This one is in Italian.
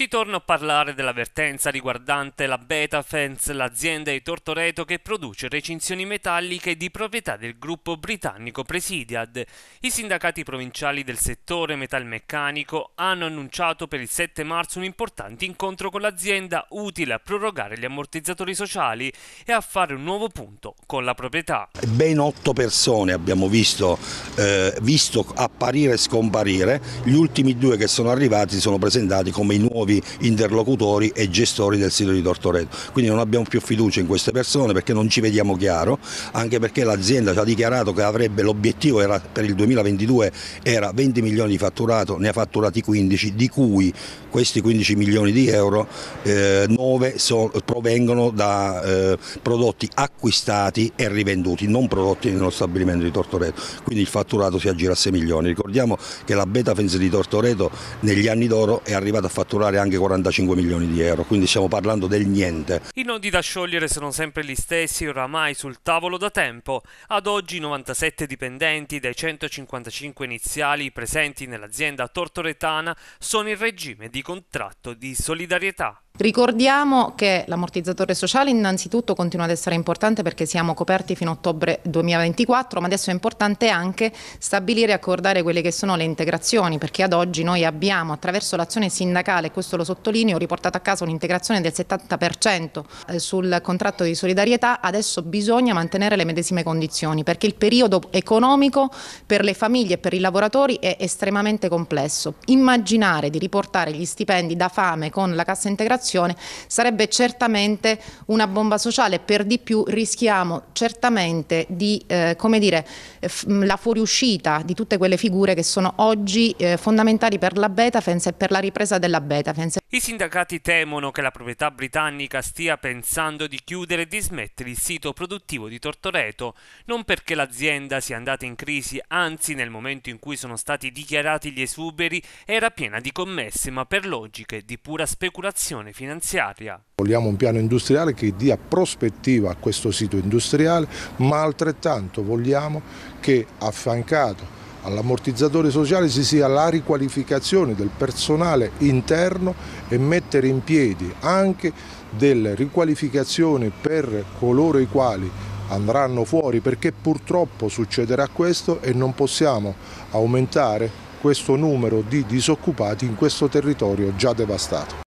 Si torna a parlare dell'avvertenza riguardante la Betafence, l'azienda di Tortoreto che produce recinzioni metalliche di proprietà del gruppo britannico Presidiad. I sindacati provinciali del settore metalmeccanico hanno annunciato per il 7 marzo un importante incontro con l'azienda utile a prorogare gli ammortizzatori sociali e a fare un nuovo punto con la proprietà. Ben otto persone abbiamo visto, eh, visto apparire e scomparire, gli ultimi due che sono arrivati sono presentati come i nuovi nuovi interlocutori e gestori del sito di Tortoreto. Quindi non abbiamo più fiducia in queste persone perché non ci vediamo chiaro, anche perché l'azienda ci ha dichiarato che avrebbe l'obiettivo per il 2022 era 20 milioni di fatturato, ne ha fatturati 15, di cui questi 15 milioni di euro eh, 9 so, provengono da eh, prodotti acquistati e rivenduti, non prodotti nello stabilimento di Tortoreto. Quindi il fatturato si aggira a 6 milioni. Ricordiamo che la Betafens di Tortoreto negli anni d'oro è arrivata a fatturare anche 45 milioni di euro, quindi stiamo parlando del niente. I nodi da sciogliere sono sempre gli stessi oramai sul tavolo da tempo. Ad oggi 97 dipendenti dai 155 iniziali presenti nell'azienda tortoretana sono in regime di contratto di solidarietà. Ricordiamo che l'ammortizzatore sociale innanzitutto continua ad essere importante perché siamo coperti fino a ottobre 2024, ma adesso è importante anche stabilire e accordare quelle che sono le integrazioni, perché ad oggi noi abbiamo attraverso l'azione sindacale, questo lo sottolineo, riportato a casa un'integrazione del 70% eh, sul contratto di solidarietà, adesso bisogna mantenere le medesime condizioni perché il periodo economico per le famiglie e per i lavoratori è estremamente complesso. Immaginare di riportare gli stipendi da fame con la cassa integrazione generazione. Sarebbe certamente una bomba sociale, per di più rischiamo certamente di, eh, come dire, mm, la fuoriuscita di tutte quelle figure che sono oggi eh, fondamentali per la Betafens e per la ripresa della Betafens. I sindacati temono che la proprietà britannica stia pensando di chiudere e dismettere il sito produttivo di Tortoreto, non perché l'azienda sia andata in crisi, anzi nel momento in cui sono stati dichiarati gli esuberi era piena di commesse, ma per logiche di pura speculazione finanziaria. Vogliamo un piano industriale che dia prospettiva a questo sito industriale, ma altrettanto vogliamo che affiancato all'ammortizzatore sociale si sia la riqualificazione del personale interno e mettere in piedi anche delle riqualificazioni per coloro i quali andranno fuori perché purtroppo succederà questo e non possiamo aumentare questo numero di disoccupati in questo territorio già devastato.